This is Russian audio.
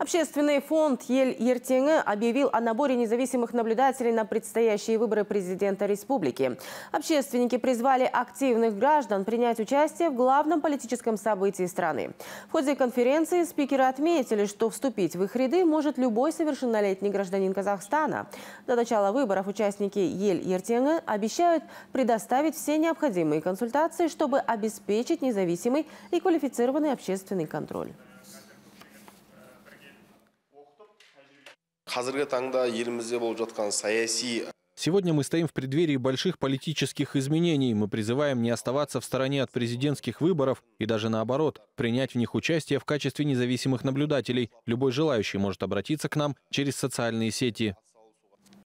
Общественный фонд «Ель Ертеңы» объявил о наборе независимых наблюдателей на предстоящие выборы президента республики. Общественники призвали активных граждан принять участие в главном политическом событии страны. В ходе конференции спикеры отметили, что вступить в их ряды может любой совершеннолетний гражданин Казахстана. До начала выборов участники «Ель Ертеңы» обещают предоставить все необходимые консультации, чтобы обеспечить независимый и квалифицированный общественный контроль. Сегодня мы стоим в преддверии больших политических изменений. Мы призываем не оставаться в стороне от президентских выборов и даже наоборот, принять в них участие в качестве независимых наблюдателей. Любой желающий может обратиться к нам через социальные сети.